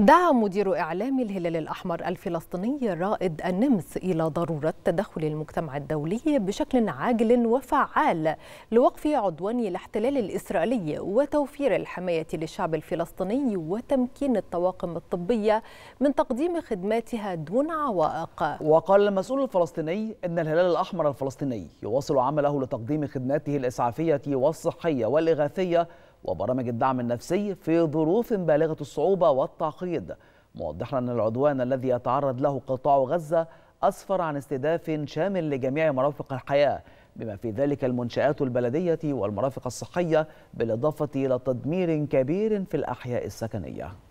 دعا مدير إعلام الهلال الأحمر الفلسطيني رائد النمس إلى ضرورة تدخل المجتمع الدولي بشكل عاجل وفعال لوقف عدوان الاحتلال الإسرائيلي وتوفير الحماية للشعب الفلسطيني وتمكين الطواقم الطبية من تقديم خدماتها دون عوائق وقال المسؤول الفلسطيني إن الهلال الأحمر الفلسطيني يواصل عمله لتقديم خدماته الإسعافية والصحية والإغاثية وبرامج الدعم النفسي في ظروف بالغة الصعوبة والتعقيد موضحا أن العدوان الذي يتعرض له قطاع غزة أسفر عن استهداف شامل لجميع مرافق الحياة بما في ذلك المنشآت البلدية والمرافق الصحية بالإضافة إلى تدمير كبير في الأحياء السكنية